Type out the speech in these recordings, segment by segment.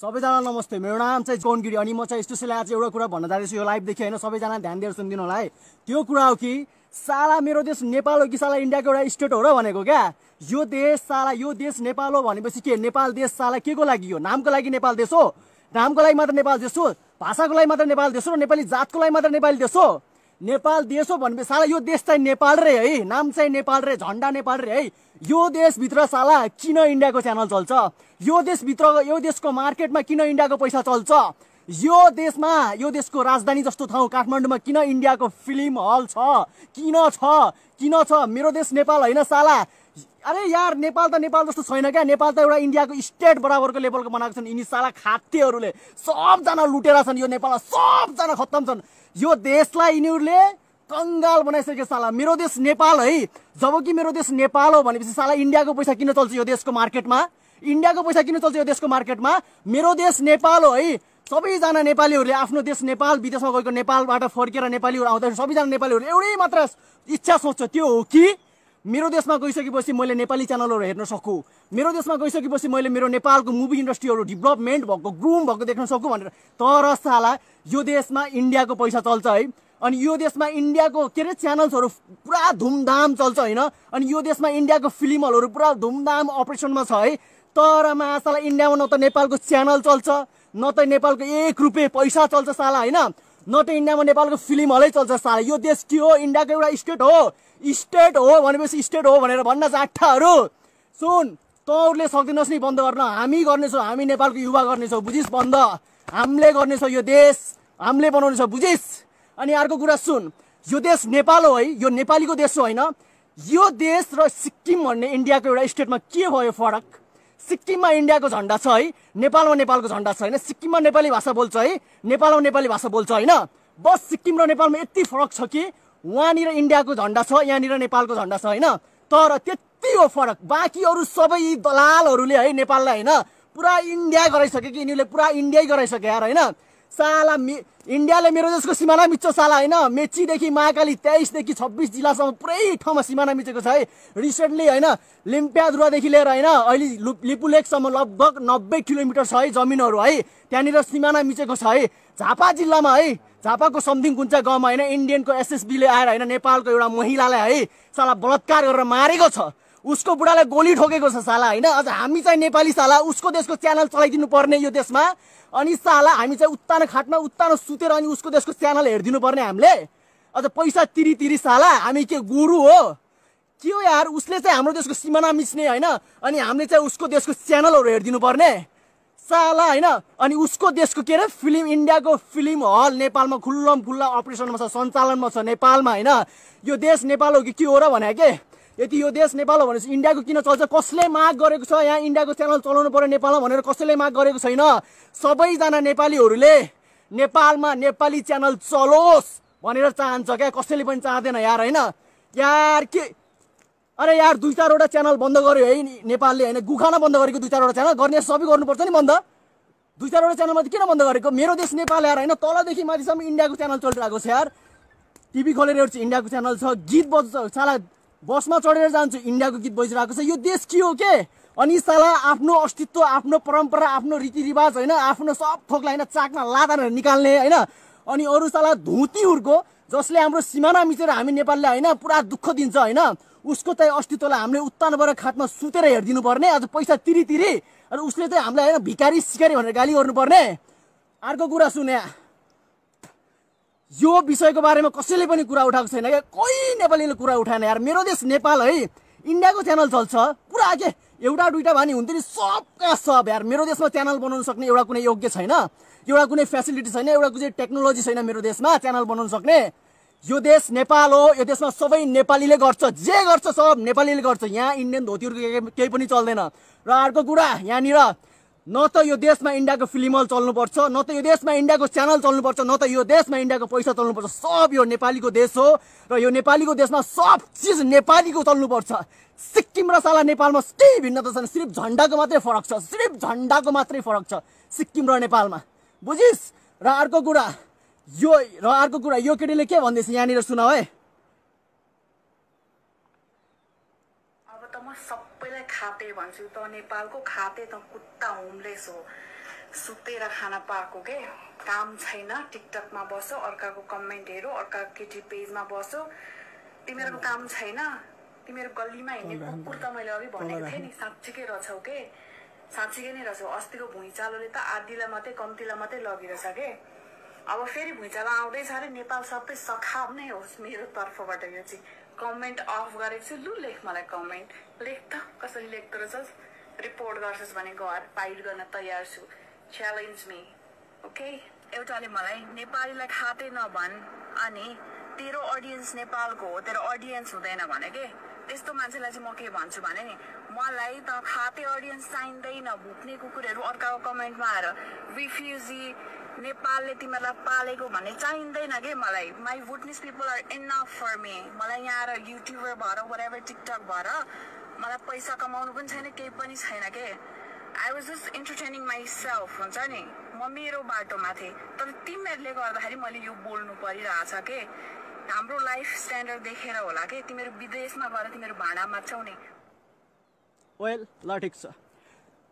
सबैजना नमस्ते मेरो नाम चाहिँ गोनगिरी अनि म चाहिँ स्पेसली आज एउटा कुरा भन्न जाँदैछु यो लाइभदेखि होइन सबैजना ध्यान दिएर सुनिदिनु होला है त्यो कुरा हो कि साला मेरो देश नेपाल हो कि साला इन्डियाको एउटा स्टेट हो र भनेको क्या यो देश साला यो देश नेपाल हो भनेपछि के नेपाल देश साला के को लागि हो नामको लागि नेपाल देश हो नामको लागि मात्र नेपाल देश हो भाषाको लागि मात्र नेपाल देश हो र नेपाली जातको लागि मात्र नेपाली देश हो नेपाल देश हो भनेपछि साला यो देश चाहिँ नेपाल रे है नाम चाहिँ नेपाल रे झन्डा नेपाल रे है यो देशभित्र साला किन इन्डियाको च्यानल चल्छ यो देशभित्र यो देशको मार्केटमा किन इन्डियाको पैसा चल्छ यो देशमा यो देशको राजधानी जस्तो ठाउँ काठमाडौँमा किन इन्डियाको फिल्म हल छ किन छ किन छ मेरो देश नेपाल होइन साला अरे यार नेपाल त नेपाल जस्तो छैन क्या नेपाल त एउटा इन्डियाको स्टेट बराबरको लेभलको बनाएको छन् यिनी साला खातेहरूले सबजना लुटेर छन् यो नेपालमा सबजना खत्तम छन् यो देशलाई यिनीहरूले कङ्गाल बनाइसक्यो साला मेरो देश नेपाल है जब कि मेरो देश नेपाल हो भनेपछि साला इन्डियाको पैसा किन चल्छ यो देशको मार्केटमा इन्डियाको पैसा किन चल्छ यो देशको मार्केटमा मेरो देश नेपाल हो है सबैजना नेपालीहरूले आफ्नो देश नेपाल विदेशमा गएको नेपालबाट फर्केर नेपालीहरू आउँदाखेरि सबैजना नेपालीहरू एउटै मात्र इच्छा सोच्छ त्यो हो कि मेरो देशमा गइसकेपछि मैले नेपाली च्यानलहरू हेर्न सकु मेरो देशमा गइसकेपछि मैले मेरो नेपालको मुभी इन्डस्ट्रीहरू डेभलपमेन्ट भएको ग्रुम भएको देख्न सकु भनेर तर साला यो देशमा इन्डियाको पैसा चल्छ है अनि यो देशमा इन्डियाको के अरे च्यानल्सहरू पुरा धुमधाम चल्छ होइन अनि यो देशमा इन्डियाको फिल्म हलहरू पुरा धुमधाम अपरेसनमा छ है तर महासाला इन्डियामा न त नेपालको च्यानल चल्छ न त नेपालको एक रुपियाँ पैसा चल्छ साला होइन न त इन्डियामा नेपालको फिल्म हलै चल्छ साला यो देश के हो इन्डियाको एउटा स्टेट हो स्टेट हो भनेपछि स्टेट हो भनेर भन्न चाठाहरू सुन तँहरूले सक्दैनस् नि बन्द गर्न हामी गर्नेछौँ हामी नेपालको युवा गर्नेछौँ बुझिस् बन्द हामीले गर्नेछौँ यो देश हामीले बनाउनेछौँ बुझिस् अनि अर्को कुरा सुन यो देश नेपाल हो है यो नेपालीको देश हो होइन यो देश र सिक्किम भन्ने इन्डियाको एउटा स्टेटमा के भयो फरक सिक्किममा इन्डियाको झन्डा छ है नेपालमा नेपालको झन्डा छ होइन सिक्किममा नेपाली भाषा बोल्छ है नेपालमा नेपाली भाषा बोल्छ होइन बस सिक्किम र नेपालमा यति फरक छ कि उहाँनिर इन्डियाको झन्डा छ यहाँनिर नेपालको झन्डा छ होइन तर त्यति हो फरक बाँकी अरू सबै दलालहरूले है नेपाललाई होइन पुरा इन्डिया गराइसक्यो कि यिनीहरूले पुरा इन्डिया गराइसके यार होइन साला मि इन्डियाले मेरो देशको सिमाना मिच्छ साला होइन मेचीदेखि महाकाली तेइसदेखि छब्बिस जिल्लासम्म पुरै ठाउँमा सिमाना मिचेको छ है रिसेन्टली होइन लिम्प्याद्रुवादेखि लिएर होइन अहिले लिपुलेकसम्म लगभग नब्बे किलोमिटर छ है जमिनहरू है त्यहाँनिर सिमाना मिचेको छ है झापा जिल्लामा है झापाको समथिङ कुन चाहिँ गाउँमा होइन इन्डियनको एसएसबीले आएर होइन नेपालको एउटा महिलालाई है साला बलात्कार गरेर मारेको छ उसको बुढालाई गोली ठोकेको छ साला होइन अझ हामी चाहिँ नेपाली साला उसको देशको च्यानल चलाइदिनु पर्ने यो देशमा अनि साला हामी चाहिँ उत्तानो खाटमा उत्तानो सुतेर अनि उसको देशको च्यानल हेरिदिनु पर्ने हामीले अझ पैसा तिरी तिरी साला हामी के गुरु हो के हो यार उसले चाहिँ हाम्रो देशको सिमाना मिच्ने होइन अनि हामीले चाहिँ उसको देशको च्यानलहरू हेरिदिनु पर्ने साला होइन अनि उसको देशको के अरे फिल्म इन्डियाको फिल्म हल नेपालमा खुल्लम खुल्ला अपरेसनमा छ सञ्चालनमा छ नेपालमा होइन यो देश नेपाल हो कि के हो र भने के यदि यो देश नेपाल हो भनेपछि इन्डियाको किन चल्छ कसले माग गरेको छ यहाँ इन्डियाको च्यानल चलाउनु पऱ्यो नेपालमा भनेर कसैले माग गरेको छैन सबैजना नेपालीहरूले नेपालमा नेपाली च्यानल चलोस् भनेर चाहन्छ क्या कसैले पनि चाहँदैन यार होइन यार के अरे यार दुई चारवटा च्यानल बन्द गर्यो है नेपालले होइन गुखाना बन्द गरेको दुई चारवटा च्यानल गर्ने सबै गर्नुपर्छ नि बन्द दुई चारवटा च्यानलमा किन बन्द गरेको मेरो देश नेपाल यार होइन तलदेखि माथिसम्म इन्डियाको च्यानल चलिरहेको छ यार टिभी खोलेर हेर्छु इन्डियाको च्यानल छ गीत बज्छ साला बसमा चढेर जान्छु इन्डियाको गीत बजिरहेको छ यो देश के हो के अनि साला आफ्नो अस्तित्व आफ्नो परम्परा आफ्नो रीतिरिवाज होइन आफ्नो सब थोकलाई होइन चाकमा लादाएर निकाल्ने होइन अनि अरू साला धुती हुर्को जसले हाम्रो सिमाना मिचेर हामी नेपालले होइन पुरा दुःख दिन्छ होइन उसको चाहिँ अस्तित्वलाई हामीले उत्तानबाट खाटमा सुतेर हेरिदिनु पर्ने आज पैसा तिरी तिरी अनि उसले चाहिँ हामीलाई होइन भिकारी सिकारी भनेर गाली गर्नुपर्ने अर्को कुरा सुने यो विषयको बारेमा कसैले पनि कुरा उठाएको छैन क्या कोही नेपालीले कुरा उठाएन यार मेरो देश नेपाल है इन्डियाको च्यानल चल्छ पुरा के एउटा दुइटा भानी हुन्थ्यो नि सबका सब यार मेरो देशमा च्यानल बनाउन सक्ने एउटा कुनै योग्य छैन एउटा कुनै फेसिलिटी छैन एउटा कुनै टेक्नोलोजी छैन मेरो देशमा च्यानल बनाउन सक्ने यो देश नेपाल हो यो देशमा सबै नेपालीले गर्छ जे गर्छ सब नेपालीले गर्छ यहाँ इन्डियन धोतीहरू केही पनि चल्दैन र अर्को कुरा यहाँनिर न त यो देशमा इन्डियाको फिल्म हल चल्नुपर्छ न त यो देशमा इन्डियाको च्यानल चल्नुपर्छ न त यो देशमा इन्डियाको पैसा चल्नुपर्छ सब यो नेपालीको देश हो र यो नेपालीको देशमा सब चिज नेपालीको चल्नुपर्छ सिक्किम र साला नेपालमा केही भिन्नता छैन सिर्फ झन्डाको मात्रै फरक छ सिर्फ झन्डाको मात्रै फरक छ सिक्किम र नेपालमा बुझिस् र अर्को कुरा यो र अर्को कुरा यो केटीले के भन्दैछ यहाँनिर सुनाऊ है खाते भन्छु त नेपालको खाते त कुत्ता होमलेस हो सुतेर खाना पाएको के काम छैन टिकटकमा बसो अर्काको कमेन्ट हेरो अर्काको केटी पेजमा बसो तिमीहरूको काम छैन तिमीहरू गल्लीमा हिँड्ने कुकुर त मैले अघि भनेको थिएँ नि साँच्चीकै रहेछौ के साँच्चीकै नै रहेछौ अस्तिको भुइँचालोले त आधीलाई मात्रै कम्तीलाई मात्रै लगिरहेछ के अब फेरि भुइँचालो आउँदैछ अरे नेपाल सबै सखाब नै होस् मेरो तर्फबाट यो चाहिँ कमेन्ट अफ गरेको छु लु लेख मलाई कमेन्ट लेख त कसरी लेख्दो रहेछस् रिपोर्ट गर्छस् भने घर पाइल गर्न तयार छु च्यालेन्ज मी ओके एउटाले मलाई नेपालीलाई खाँदै नभन् अनि तेरो अडियन्स नेपालको हो तेरो अडियन्स हुँदैन भने के त्यस्तो मान्छेलाई चाहिँ म के भन्छु भने नि मलाई त खाते अडियन्स चाहिँदैन भुक्ने कुकुरहरू अर्काको कमेन्टमा आएर रिफ्युजी नेपालले तिमीहरूलाई पालेको भन्ने चाहिँदैन कि मलाई my Bhutanese people are enough for me मलाई यहाँ आएर युट्युबर भएर वरेभर टिकटक भएर मलाई पैसा कमाउनु पनि छैन केही पनि छैन के I was just entertaining myself हुन्छ नि म मेरो बाटोमा थिएँ तर तिमीहरूले गर्दाखेरि मैले यो बोल्नु परिरहेछ के हाम्रो लाइफ स्ट्यान्डर्ड देखेर होला कि तिमीहरू विदेशमा गएर तिमीहरू भाँडा मार्छौ नि वेल ल ठिक छ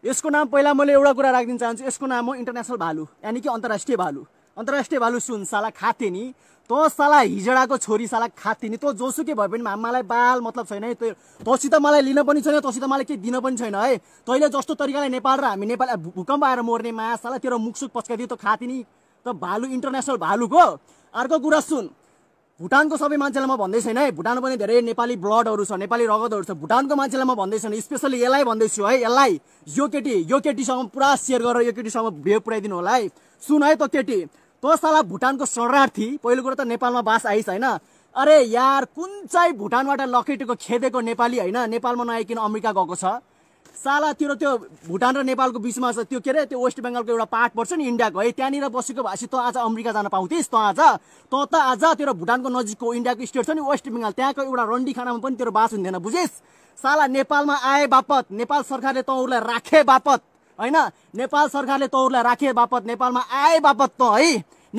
यसको नाम पहिला मैले एउटा कुरा राखिदिन चाहन्छु यसको नाम हो इन्टरनेसनल भालु यानि कि अन्तर्राष्ट्रिय भालु अन्तर्राष्ट्रिय भालु सुन साला खाथे नि तँ साला हिजडाको छोरी साला खाथे नि तँ जोसुकै भए पनि मलाई बाल मतलब छैन है तँसित मलाई लिन पनि छैन तँसित मलाई केही दिन पनि छैन है तैँले जस्तो तरिकाले नेपाल र हामी नेपाल भूकम्प आएर मर्ने मा साला तेरो मुखसुख पस्काइदियो तँ खाथे नि त भालु इन्टरनेसनल भालुको अर्को कुरा सुन भुटानको सबै मान्छेलाई म भन्दै छैन है भुटान पनि धेरै नेपाली ब्लडहरू छ नेपाली रगतहरू छ भुटानको मान्छेलाई म भन्दै छैन स्पेसली यसलाई भन्दैछु है यसलाई यो केटी यो केटीसँग पुरा सेयर गरेर यो केटीसँग भेव पुऱ्याइदिनु होला है सुन है त केटी तँ साला भुटानको शरणार्थी पहिलो कुरो त नेपालमा बास आइस होइन अरे यार कुन चाहिँ भुटानबाट लखेटेको खेदेको नेपाली होइन नेपालमा नआइकन अमेरिका गएको छ सालातिर त्यो भुटान र नेपालको बिचमा छ त्यो के अरे त्यो वेस्ट बेङ्गालको एउटा पार्ट पर्छ नि इन्डियाको है त्यहाँनिर बसेको भएपछि त आज अमेरिका जान पाउँथिस् त आज त त आज तेरो भुटानको नजिकको इन्डियाको स्टेट छ नि वेस्ट बेङ्गाल त्यहाँको एउटा रन्डी खानामा पनि तेरो बास हुँदैन बुझिस् साला नेपालमा आए बापत नेपाल सरकारले तँहरूलाई राखे बापत होइन नेपाल सरकारले तँहरूलाई राखे बापत नेपालमा आए बापत त है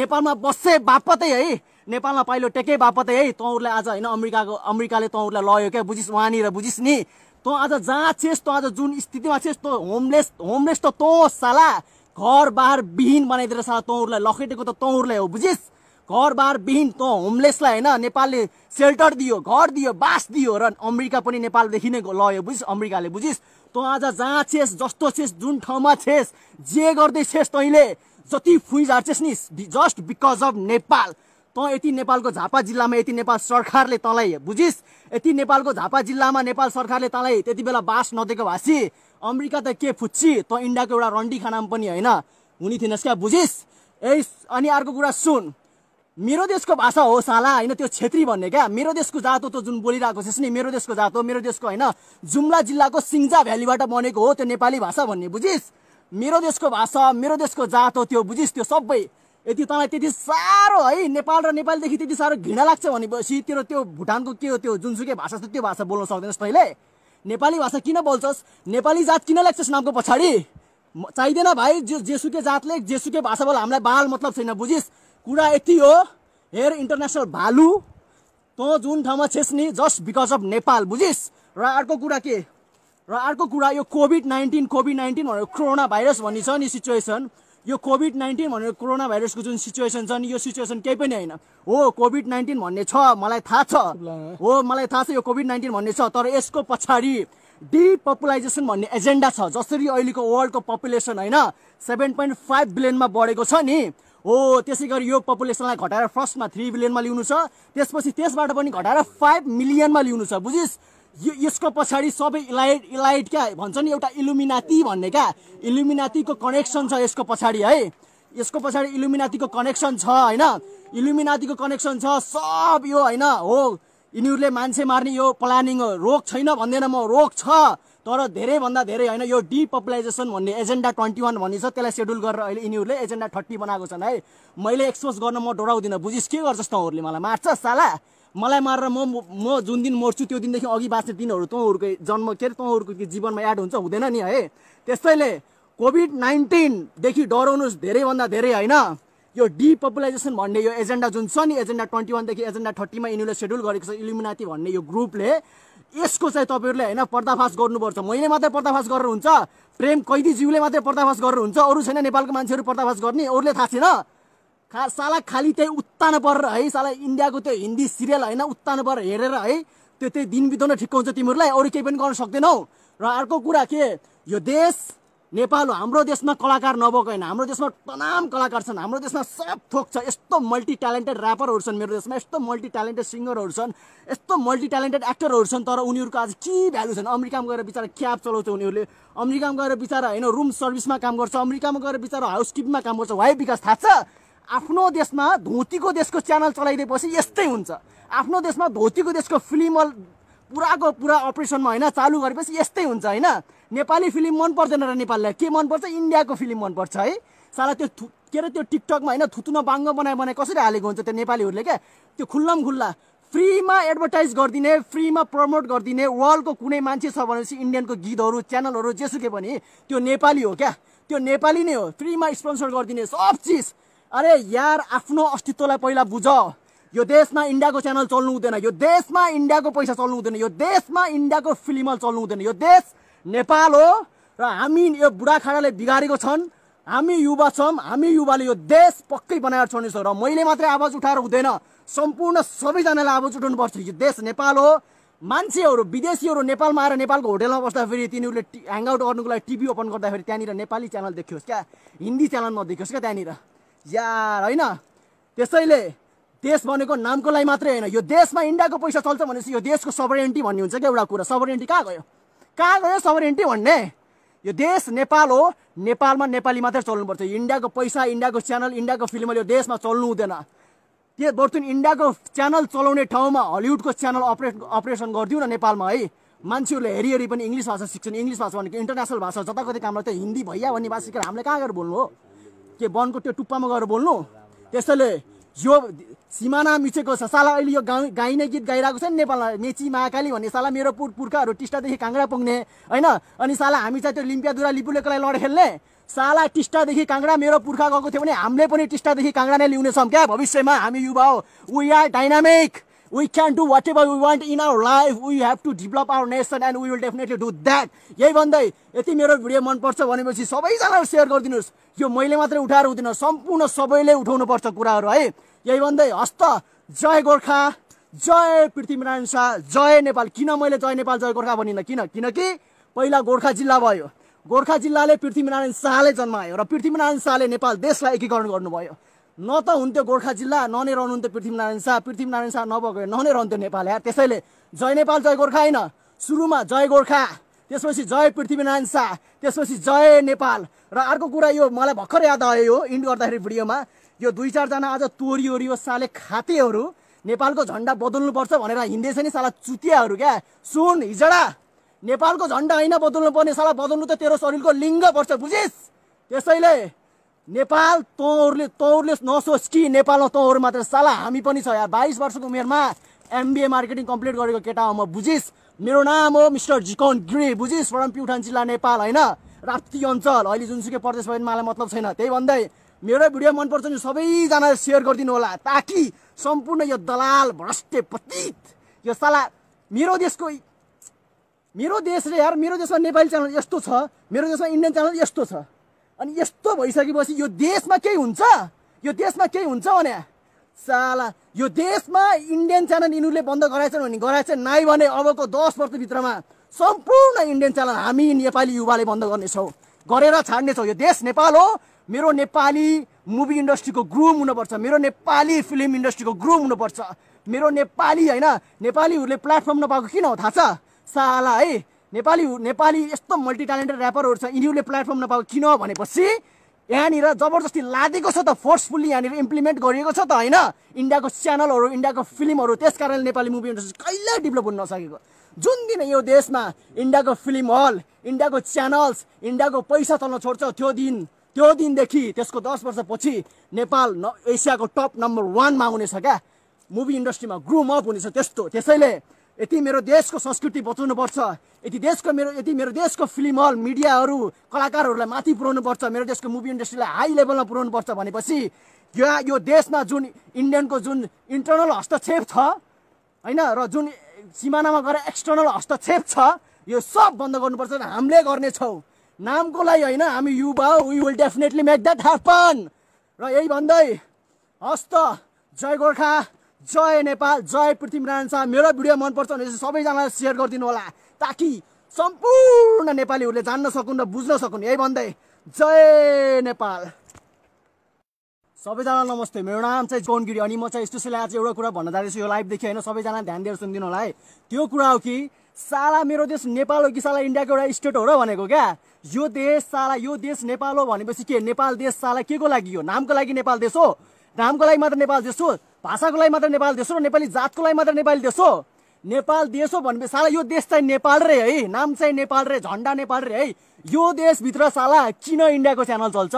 नेपालमा बसे बापतै है नेपालमा पाइलो टेके बापतै है तँहरूलाई आज होइन अमेरिकाको अमेरिकाले तँहरूलाई लयो क्या बुझिस् वहाँनिर बुझिस् नि तँ आज जहाँ छेस् तँ आज जुन स्थितिमा छेस् तँ होमलेस होमलेस त तँ साला घरबार विहीन बनाइदिएर साला तँहरूलाई लखेटेको त तँहरूलाई हो बुझिस् घरबार बार विहीन तँ होमलेसलाई होइन नेपालले सेल्टर दियो घर दियो बास दियो र अमेरिका पनि नेपालदेखि नै लयो बुझिस् अमेरिकाले बुझिस् तँ आज जहाँ छेस् जस्तो छेस् जुन ठाउँमा छेस् जे गर्दै छेस् तैँले जति फुइँ झार्छेस् नि जस्ट बिकज अफ नेपाल तँ यति नेपालको झापा जिल्लामा यति नेपाल सरकारले तँलाई बुझिस् यति नेपालको झापा जिल्लामा नेपाल सरकारले तँलाई त्यति बेला बास नदिएको भाषी अमेरिका त के फुच्ची तँ इन्डियाको एउटा रन्डी खानामा पनि होइन हुने थिएनस् क्या बुझिस् ए अनि अर्को कुरा सुन मेरो देशको भाषा हो साला होइन त्यो छेत्री भन्ने क्या मेरो देशको जातो त जुन बोलिरहेको छ नि मेरो देशको जातो मेरो देशको होइन जुम्ला जिल्लाको सिङ्जा भ्यालीबाट बनेको हो त्यो नेपाली भाषा भन्ने बुझिस् मेरो देशको भाषा मेरो देशको जात हो त्यो बुझिस् त्यो सबै यदि तँलाई त्यति साह्रो है नेपाल र नेपालीदेखि त्यति साह्रो घृणा लाग्छ भनेपछि तेरो त्यो भुटानको के हो त्यो जुनसुकै भाषा छ त्यो भाषा बोल्न सक्दैनस् तैँले नेपाली भाषा किन बोल्छस् नेपाली जात किन लाग्छस् नामको पछाडि चाहिँदैन भाइ जे जेसुकै जातले जेसुकै भाषा बोल हामीलाई बाल मतलब छैन बुझिस् कुरा यति हो हेर इन्टरनेसनल भालु तँ जुन ठाउँमा छेस् नि जस्ट बिकज अफ नेपाल बुझिस् र अर्को कुरा के र अर्को कुरा यो कोभिड नाइन्टिन कोभिड नाइन्टिन भनेर कोरोना भाइरस भन्ने छ नि सिचुएसन यो कोभिड नाइन्टिन भनेर कोरोना भाइरसको जुन सिचुएसन छ नि यो सिचुएसन केही पनि होइन हो कोभिड नाइन्टिन भन्ने छ मलाई थाहा छ हो मलाई थाहा छ यो कोभिड नाइन्टिन भन्ने छ तर यसको पछाडि डिपपुलाइजेसन भन्ने एजेन्डा छ जसरी अहिलेको वर्ल्डको पपुलेसन होइन सेभेन पोइन्ट फाइभ बिलियनमा बढेको छ नि हो त्यसै गरी यो पपुलेसनलाई घटाएर फर्स्टमा थ्री बिलियनमा ल्याउनु छ त्यसपछि त्यसबाट पनि घटाएर फाइभ मिलियनमा ल्याउनु छ बुझिस् यो यसको पछाडि सबै इलाइट इलाइट क्या भन्छ नि एउटा इलुमिनाती भन्ने क्या इलुमिनातीको कनेक्सन छ यसको पछाडि है यसको पछाडि इलुमिनातीको कनेक्सन छ होइन इलुमिनातीको कनेक्सन छ सब यो होइन हो यिनीहरूले मान्छे मार्ने यो प्लानिङ हो रोग छैन भन्दैन म रोग छ तर धेरैभन्दा धेरै होइन यो डिपपुलाइजेसन भन्ने एजेन्डा ट्वेन्टी वान भन्ने छ त्यसलाई सेड्युल गरेर अहिले यिनीहरूले एजेन्डा थर्टी बनाएको छन् है मैले एक्सपोज गर्न म डराउँदिनँ बुझिस् के गर्छस् तँहरूले मलाई मार्छस् साला मलाई मारेर म म जुन दिन मर्छु त्यो दिनदेखि अघि बाँच्ने दिनहरू तँहरूको जन्म के अरे तँहरूको जीवनमा एड हुन्छ हुँदैन नि है त्यस्तैले कोभिड नाइन्टिनदेखि डराउनुहोस् धेरैभन्दा धेरै होइन यो डिपपुलाइजेसन भन्ने यो एजेन्डा जुन छ नि एजेन्डा ट्वेन्टी वानदेखि एजेन्डा थर्टीमा यिनीहरूले सेड्युल गरेको छ इलिमिनाती भन्ने यो ग्रुपले यसको चाहिँ तपाईँहरूले होइन पर्दाफास गर्नुपर्छ मैले मात्रै पर्दाफास गरेर हुन्छ प्रेम कैदीज्यूले मात्रै पर्दाफास गरेर हुन्छ अरू छैन नेपालको मान्छेहरू पर्दाफास गर्ने अरूले थाहा छैन खा साला खालि त्यही उत्तान परेर है साला इन्डियाको त्यो हिन्दी सिरियल होइन उत्तान परेर हेरेर है त्यो त्यही दिन बिताउन ठिक हुन्छ तिमीहरूलाई अरू केही पनि गर्न सक्दैनौ र अर्को कुरा के यो देश नेपाल हाम्रो देशमा कलाकार नभएको होइन हाम्रो देशमा तमाम कलाकार छन् हाम्रो देशमा सब थोक छ यस्तो मल्टी ट्यालेन्टेड ऱ्यापरहरू छन् मेरो देशमा यस्तो मल्टी ट्यालेन्टेड सिङ्गरहरू छन् यस्तो मल्टी ट्यालेन्टेड एक्टरहरू छन् तर उनीहरूको आज के भ्यालु छन् अमेरिकामा गएर बिचरा क्याब चलाउँछ उनीहरूले अमेरिकामा गएर बिचरा होइन रुम सर्भिसमा काम गर्छ अमेरिकामा गएर बिचरा हाउस किपिङमा काम गर्छ वाइ विकास थाहा छ आफ्नो देशमा धोतीको देशको च्यानल चलाइदिएपछि यस्तै हुन्छ आफ्नो देशमा धोतीको देशको फिल्म पुराको पुरा अपरेसनमा होइन चालु गरेपछि यस्तै हुन्छ होइन नेपाली फिल्म मन पर्दैन र नेपालीलाई के मनपर्छ इन्डियाको फिल्म मनपर्छ है साला त्यो थु के अरे त्यो टिकटकमा होइन थुतुन बाङ्गो बनाए बनाए कसरी हालेको हुन्छ त्यो नेपालीहरूले क्या त्यो खुल्लम खुल्ला फ्रीमा एडभर्टाइज गरिदिने फ्रीमा प्रमोट गरिदिने वर्ल्डको कुनै मान्छे छ भनेपछि इन्डियनको गीतहरू च्यानलहरू जेसुकै पनि त्यो नेपाली हो क्या त्यो नेपाली नै हो फ्रीमा स्पोन्सर गरिदिने सब चिज अरे यार आफ्नो अस्तित्वलाई पहिला बुझ यो देशमा इन्डियाको च्यानल चल्नु हुँदैन यो देशमा इन्डियाको पैसा चल्नु हुँदैन यो देशमा इन्डियाको फिल्मल चल्नु हुँदैन यो देश नेपाल हो र हामी यो बुढाखाडाले बिगारेको छन् हामी युवा छौँ हामी युवाले यो देश पक्कै बनाएर छौँ र मैले मात्रै आवाज उठाएर हुँदैन सम्पूर्ण सबैजनालाई आवाज पर्छ यो देश नेपाल हो मान्छेहरू विदेशीहरू नेपालमा आएर नेपालको होटेलमा बस्दाखेरि तिनीहरूले ह्याङ्गआउट ह्याङआउट गर्नुको लागि टिभी ओपन गर्दाखेरि त्यहाँनिर नेपाली च्यानल देखियोस् क्या हिन्दी च्यानल नदेखियोस् क्या त्यहाँनिर यार होइन त्यसैले देश भनेको नामको लागि मात्रै होइन यो देशमा इन्डियाको पैसा चल्छ भनेपछि यो देशको सबरेन्टी भन्ने हुन्छ क्या एउटा कुरा सबरेन्टी कहाँ गयो कहाँ गयो सबरेन्टी भन्ने यो देश नेपाल हो नेपालमा नेपाली मात्रै चल्नुपर्छ इन्डियाको पैसा इन्डियाको च्यानल इन्डियाको फिल्महरू यो देशमा चल्नु हुँदैन त्यो बर्तुन इन्डियाको च्यानल चलाउने ठाउँमा हलिउडको च्यानल अपरेट अपरेसन गरिदिउँ न नेपालमा है मान्छेहरूले हेरी हेरी पनि इङ्ग्लिस भाषा सिक्छन् इङ्ग्लिस भाषा भनेको इन्टरनेसनल भाषा जताकति काम लाग्छ हिन्दी भैया भन्ने भाषा सिकेर हामीले कहाँ गएर बोल्नु हो के वनको त्यो टुप्पामा गएर बोल्नु त्यसैले यो सिमाना मिचेको छ साला अहिले यो गाउँ गाइने गीत गाइरहेको छ नि नेपालमा मेची महाकाली भन्ने साला मेरो पुर पुर्खाहरू टिस्टादेखि काङ्ग्रा पुग्ने होइन अनि साला हामी चाहिँ त्यो लिम्पियादुरा लिपुलेकोलाई लड खेल्ने साला टिस्टादेखि काङ्ग्रा मेरो पुर्खा गएको थियो भने हामीले पनि टिस्टादेखि काङ्ग्रा नै ल्याउनेछौँ क्या भविष्यमा हामी युवा हो we are dynamic We can do whatever we want in our life we have to develop our nation and we will definitely do that. यही भन्दै यति मेरो भिडियो मनपर्छ भनेपछि सबैजनालाई सेयर गरिदिनुहोस् यो मैले मात्रै उठाएर हुँदैन सम्पूर्ण सबैले उठाउनुपर्छ कुराहरू है यही भन्दै हस्त जय गोर्खा जय पृथ्वीनारायण शाह जय नेपाल किन मैले जय नेपाल जय गोर्खा भनिनँ किन किनकि पहिला गोर्खा जिल्ला भयो गोर्खा जिल्लाले पृथ्वीनारायण शाहले जन्मायो र पृथ्वीनारायण शाहले नेपाल देशलाई एकीकरण गर्नुभयो न त हुन्थ्यो गोर्खा जिल्ला न नै रहनुहुन्थ्यो पृथ्वीनारायण शाह पृथ्वीनारायण शाह नभएको न नै रहन्थ्यो नेपाल या त्यसैले जय नेपाल जय गोर्खा होइन सुरुमा जय गोर्खा त्यसपछि जय पृथ्वीनारायण शाह त्यसपछि जय नेपाल र अर्को कुरा यो मलाई भर्खर याद आयो यो इन्ड गर्दाखेरि भिडियोमा यो दुई चारजना आज तोरियो साले खातेहरू नेपालको झन्डा बदल्नुपर्छ भनेर हिँड्दैछ नि साला चुतियाहरू क्या सुन हिजडा नेपालको झन्डा होइन बदल्नु पर्ने साला बदल्नु त तेरो शरीरको लिङ्ग पर्छ बुझिस् त्यसैले नेपाल तँहरूले तँहरूले नसोच कि नेपालमा तँहरू मात्र साला हामी पनि छ यार बाइस वर्षको उमेरमा एमबिए मार्केटिङ कम्प्लिट गरेको केटा हो म बुझिस मेरो नाम हो मिस्टर जिकन गिरी बुझिस फ्रम प्युठान जिल्ला नेपाल होइन राप्ती अञ्चल अहिले जुनसुकै प्रदेश भयो भने मलाई मतलब छैन त्यही भन्दै मेरो भिडियो मनपर्छ भने सबैजनाले सेयर गरिदिनु होला ताकि सम्पूर्ण यो दलाल भ्रष्टे पतित यो साला मेरो देशको मेरो देशले यार मेरो देशमा नेपाली च्यानल यस्तो छ मेरो देशमा इन्डियन च्यानल यस्तो छ अनि यस्तो भइसकेपछि यो देशमा केही हुन्छ यो देशमा केही हुन्छ भने साला यो देशमा इन्डियन च्यानल यिनीहरूले बन्द गराएछन् भने गराएछ नै भने अबको दस वर्षभित्रमा सम्पूर्ण इन्डियन च्यानल हामी नेपाली युवाले बन्द गर्नेछौँ गरेर छाड्नेछौँ यो देश नेपाल हो मेरो नेपाली मुभी इन्डस्ट्रीको ग्रुम हुनुपर्छ मेरो नेपाली फिल्म इन्डस्ट्रीको ग्रुम हुनुपर्छ मेरो नेपाली होइन नेपालीहरूले प्लेटफर्म नपाएको किन हो थाहा छ साला है नेपाली नेपाली यस्तो मल्टी ट्यालेन्टेड ऱ्यापरहरू छ यिनीहरूले प्लेटफर्म नपाएको किन भनेपछि यहाँनिर जबरजस्ती लादेको छ त फोर्सफुल्ली यहाँनिर इम्प्लिमेन्ट गरिएको छ त होइन इन्डियाको च्यानलहरू इन्डियाको फिल्महरू त्यस कारणले नेपाली मुभी इन्डस्ट्री कहिल्यै डेभलप हुन नसकेको जुन दिन यो देशमा इन्डियाको फिल्म हल इन्डियाको च्यानल्स इन्डियाको पैसा चल्न छोड्छ त्यो दिन त्यो दिनदेखि त्यसको दस वर्षपछि नेपाल न एसियाको टप नम्बर वानमा आउनेछ क्या मुभी इन्डस्ट्रीमा ग्रुम अप हुनेछ त्यस्तो त्यसैले यति मेरो देशको संस्कृति बचाउनुपर्छ यति देशको मेरो यति मेरो देशको फिल्म हल मिडियाहरू कलाकारहरूलाई माथि पर्छ मेरो देशको मुभी इन्डस्ट्रीलाई हाई लेभलमा पर्छ भनेपछि यो यो देशमा जुन इन्डियनको जुन इन्टर्नल हस्तक्षेप छ होइन र जुन सिमानामा गएर एक्सटर्नल हस्तक्षेप छ यो सब बन्द गर्नुपर्छ हामीले गर्नेछौँ नामको लागि होइन हामी युवा we will definitely make that happen र यही भन्दै हस्त जय गोर्खा जय नेपाल जय पृथ्वी नारायण शाह मेरो भिडियो मनपर्छ भने सबैजनालाई सेयर गरिदिनु होला ताकि सम्पूर्ण नेपालीहरूले जान्न सकुन् र बुझ्न सकुन् यही भन्दै जय नेपाल सबैजना नमस्ते मेरो नाम चाहिँ जौन अनि म चाहिँ स्पेसली आज एउटा कुरा भन्न जाँदैछु यो लाइभदेखि होइन सबैजना ध्यान दिएर सुनिदिनु होला है त्यो कुरा हो कि साला मेरो देश नेपाल हो कि साला इन्डियाको एउटा स्टेट हो र भनेको क्या यो देश साला यो देश नेपाल हो भनेपछि के नेपाल देश साला के को लागि हो नामको लागि नेपाल देश हो नामको लागि मात्र नेपाल देश हो भाषाको लागि मात्र नेपाल देश हो नेपाली जातको लागि मात्र नेपाली देश हो नेपाल देश हो भनेपछि साला यो देश चाहिँ नेपाल रे है नाम चाहिँ नेपाल रे झन्डा नेपाल रे है यो देशभित्र साला किन इन्डियाको च्यानल चल्छ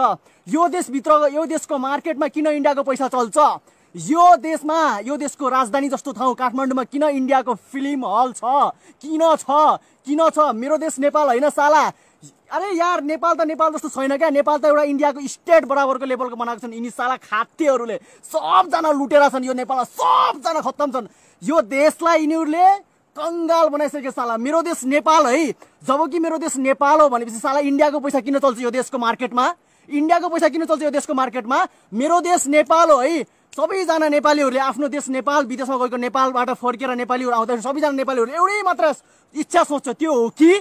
यो देशभित्र यो देशको मार्केटमा किन इन्डियाको पैसा चल्छ यो देशमा यो देशको राजधानी जस्तो ठाउँ काठमाडौँमा किन इन्डियाको फिल्म हल छ किन छ किन छ मेरो देश नेपाल होइन साला अरे यार नेपाल त नेपाल जस्तो छैन क्या नेपाल त एउटा इन्डियाको स्टेट बराबरको लेभलको बनाएको छन् यिनी साला खातेहरूले सबजना लुटेर छन् यो नेपालमा सबजना खत्तम छन् यो देशलाई यिनीहरूले कङ्गाल बनाइसके साला मेरो देश नेपाल है जब कि मेरो देश नेपाल हो भनेपछि साला इन्डियाको पैसा किन चल्छ यो देशको मार्केटमा इन्डियाको पैसा किन चल्छ यो देशको मार्केटमा मेरो देश नेपाल हो है सबैजना नेपालीहरूले आफ्नो देश नेपाल विदेशमा गएको नेपालबाट फर्केर नेपालीहरू आउँदाखेरि सबैजना नेपालीहरू एउटै मात्र इच्छा सोच्छ त्यो हो कि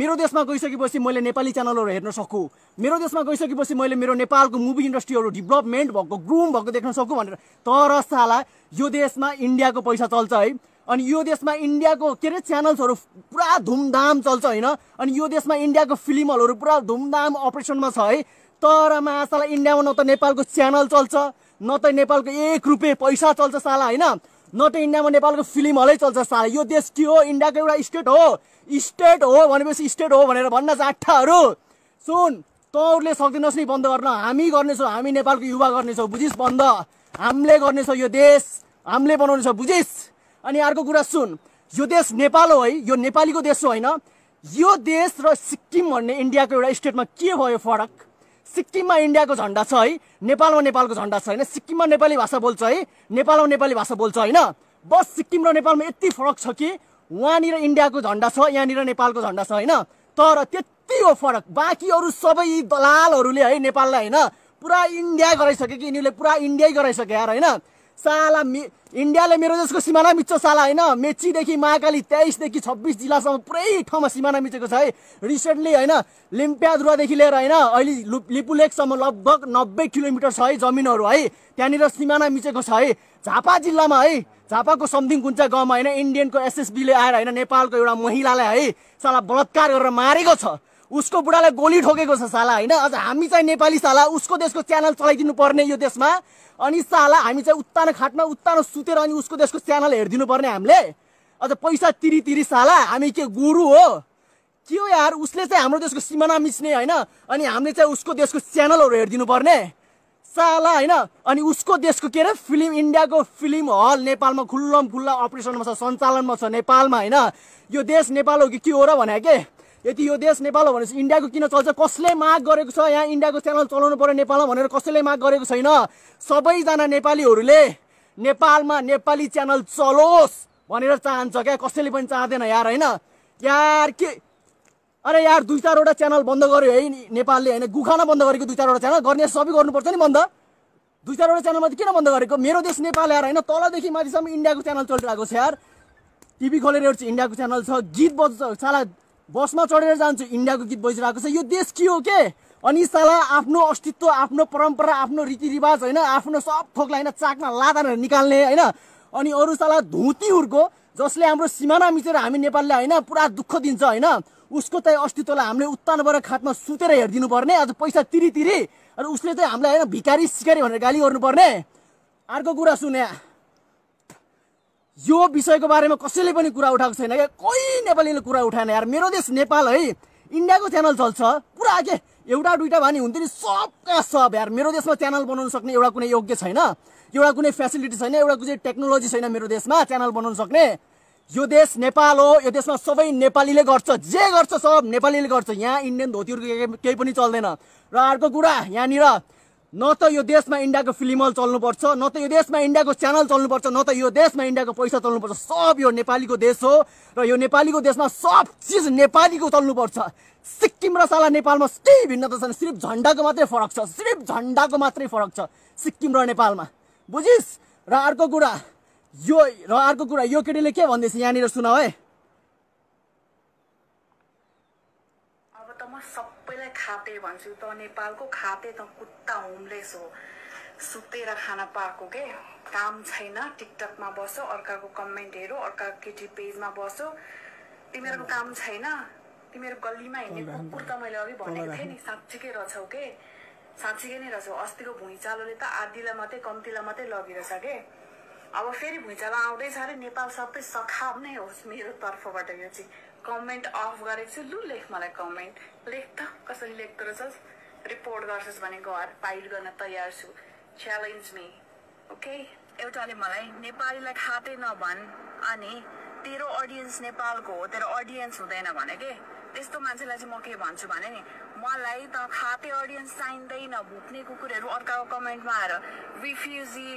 मेरो देशमा गइसकेपछि मैले नेपाली च्यानलहरू हेर्न सकु मेरो देशमा गइसकेपछि मैले मेरो नेपालको मुभी इन्डस्ट्रीहरू डेभलपमेन्ट भएको ग्रुम भएको देख्न सकु भनेर तर साला यो देशमा इन्डियाको पैसा चल्छ है अनि यो देशमा इन्डियाको के अरे च्यानल्सहरू पुरा धुमधाम चल्छ होइन अनि यो देशमा इन्डियाको फिल्म हलहरू पुरा धुमधाम अपरेसनमा छ है तर मासालाई इन्डियामा न त नेपालको च्यानल चल्छ न त नेपालको एक रुपियाँ पैसा चल्छ साला होइन नट इन्डियामा नेपालको फिल्म हलै चल्छ साह्रै यो देश के हो इन्डियाको एउटा स्टेट हो स्टेट हो भनेपछि स्टेट हो भनेर भन्न चाठाहरू सुन तँहरूले सक्दैनस् नि बन्द गर्न हामी गर्नेछौँ हामी नेपालको युवा गर्नेछौँ बुझिस् बन्द हामीले गर्नेछौँ यो देश हामीले बनाउनेछौँ बुझिस् अनि अर्को कुरा सुन यो देश नेपाल हो है यो नेपालीको देश हो होइन यो देश र सिक्किम भन्ने इन्डियाको एउटा स्टेटमा के भयो फरक सिक्किममा इन्डियाको झन्डा छ है नेपालमा नेपालको झन्डा छ होइन सिक्किममा नेपाली भाषा बोल्छ है नेपालमा नेपाली भाषा बोल्छ होइन बस सिक्किम र नेपालमा यति फरक छ कि उहाँनिर इन्डियाको झन्डा छ यहाँनिर नेपालको झन्डा छ होइन तर त्यति हो फरक बाँकी अरू सबै दलालहरूले है नेपाललाई होइन पुरा इन्डिया गराइसके कि यिनीहरूले पुरा इन्डियै गराइसके यार होइन साला मि इन्डियाले मेरो देशको सिमाना मिच्छ साला होइन मेचीदेखि महाकाली तेइसदेखि छब्बिस जिल्लासम्म पुरै ठाउँमा सिमाना मिचेको छ है रिसेन्टली होइन लिम्प्यादुवादेखि लिएर होइन अहिले लिपुलेकसम्म लगभग नब्बे किलोमिटर छ है जमिनहरू है त्यहाँनिर सिमाना मिचेको छ है झापा जिल्लामा है झापाको समथिङ कुन चाहिँ गाउँमा होइन इन्डियनको एसएसबीले आएर होइन नेपालको एउटा महिलालाई है साला बलात्कार गरेर मारेको छ उसको बुढालाई गोली ठोकेको छ साला होइन अझ हामी चाहिँ नेपाली साला उसको देशको च्यानल चलाइदिनु पर्ने यो देशमा अनि साला हामी चाहिँ उत्तान खाटमा उत्तानो सुतेर अनि उसको देशको च्यानल हेरिदिनु पर्ने हामीले अझ पैसा तिरी तिरी साला हामी के गुरु हो के हो यार उसले चाहिँ हाम्रो देशको सिमाना मिच्ने होइन अनि हामीले चाहिँ उसको देशको च्यानलहरू हेरिदिनु पर्ने साला होइन अनि उसको देशको के अरे फिल्म इन्डियाको फिल्म हल नेपालमा खुल्लम खुल्ला अपरेसनमा छ सञ्चालनमा छ नेपालमा होइन यो देश नेपाल हो कि के हो र भने के यदि यो देश नेपाल हो भनेपछि इन्डियाको किन चल्छ कसले माग गरेको छ यहाँ इन्डियाको च्यानल चलाउनु पऱ्यो नेपालमा भनेर कसैले माग गरेको छैन सबैजना नेपालीहरूले नेपालमा नेपाली च्यानल चलोस् भनेर चाहन्छ क्या कसैले पनि चाहँदैन यार होइन यार के अरे यार दुई चारवटा च्यानल बन्द गर्यो है नेपालले होइन गुखाना बन्द गरेको दुई चारवटा च्यानल गर्ने सबै गर्नुपर्छ नि बन्द दुई चारवटा च्यानलमा चाहिँ किन बन्द गरेको मेरो देश नेपाल यार होइन तलदेखि माथिसम्म इन्डियाको च्यानल चलिरहेको छ यार टिभी खोलेर एउटा इन्डियाको च्यानल छ गीत बज्छ साला बसमा चढेर जान्छु इन्डियाको गीत बजिरहेको छ यो देश के हो के अनि साला आफ्नो अस्तित्व आफ्नो परम्परा आफ्नो रीतिरिवाज होइन आफ्नो सब थोकलाई होइन चाकमा लादा निकाल्ने होइन अनि अरू साला धुती हुर्को जसले हाम्रो सिमाना मिचेर हामी नेपालले होइन पुरा दुःख दिन्छ होइन उसको चाहिँ अस्तित्वलाई हामीले उत्तानबाट खातमा सुतेर हेरिदिनु पर्ने आज पैसा तिरी तिरी अनि उसले चाहिँ हामीलाई होइन भिकारी सिकारी भनेर गाली गर्नुपर्ने अर्को कुरा सुने यो विषयको बारेमा कसैले पनि कुरा उठाएको छैन क्या कोही नेपालीले कुरा उठाएन यार मेरो देश नेपाल है इन्डियाको च्यानल चल्छ पुरा के एउटा दुइटा भानी हुन्थ्यो नि सबका सब यार मेरो देशमा च्यानल बनाउन सक्ने एउटा कुनै योग्य छैन एउटा कुनै फेसिलिटी छैन एउटा कुनै टेक्नोलोजी छैन मेरो देशमा च्यानल बनाउन सक्ने यो देश नेपाल हो यो देशमा सबै नेपालीले गर्छ जे गर्छ सब नेपालीले गर्छ यहाँ इन्डियन धोतीहरू केही पनि चल्दैन र अर्को कुरा यहाँनिर न त यो देशमा इन्डियाको फिल्म हल चल्नुपर्छ न त यो देशमा इन्डियाको च्यानल चल्नुपर्छ न त यो देशमा इन्डियाको पैसा चल्नुपर्छ सब यो नेपालीको देश हो र यो नेपालीको देशमा सब चिज नेपालीको चल्नुपर्छ सिक्किम र साला नेपालमा केही भिन्नता छैन सिर्फ झन्डाको मात्रै फरक छ सिर्फ झन्डाको मात्रै फरक छ सिक्किम र नेपालमा बुझिस् र अर्को कुरा यो र अर्को कुरा यो केटीले के भन्दैछ यहाँनिर सुन है खाते भन्छु त नेपालको खाते त कुत्ता होमलेस हो सुतेर खाना पाएको के काम छैन टिकटकमा बसो अर्काको कमेन्ट हेरो अर्काको केटी पेजमा बसो तिमीहरूको काम छैन तिमीहरू गल्लीमा हिँड्ने कुकुर त मैले अघि भनेको थिएँ नि साँच्चीकै रहेछौ के साँच्चीकै नै रहेछौ अस्तिको भुइँचालोले त आधीलाई मात्रै कम्तीलाई मात्रै लगिरहेछ के अब फेरि भुइँचालो आउँदैछ अरे नेपाल सबै सखाब नै होस् मेरो तर्फबाट यो चाहिँ कमेन्ट अफ गरेको छु लु लेख मलाई कमेन्ट लेख त कसरी लेख्दो रहेछस् रिपोर्ट गर्छस् भने घर पाइल गर्न तयार छु च्यालेन्ज मी ओके एउटाले मलाई नेपालीलाई खातै नभन् अनि तेरो अडियन्स नेपालको हो तेरो अडियन्स हुँदैन भने के त्यस्तो मान्छेलाई चाहिँ म के भन्छु भने नि मलाई त खाते अडियन्स चाहिँदैन भुक्ने कुकुरहरू अर्काको कमेन्टमा आएर रिफ्युजी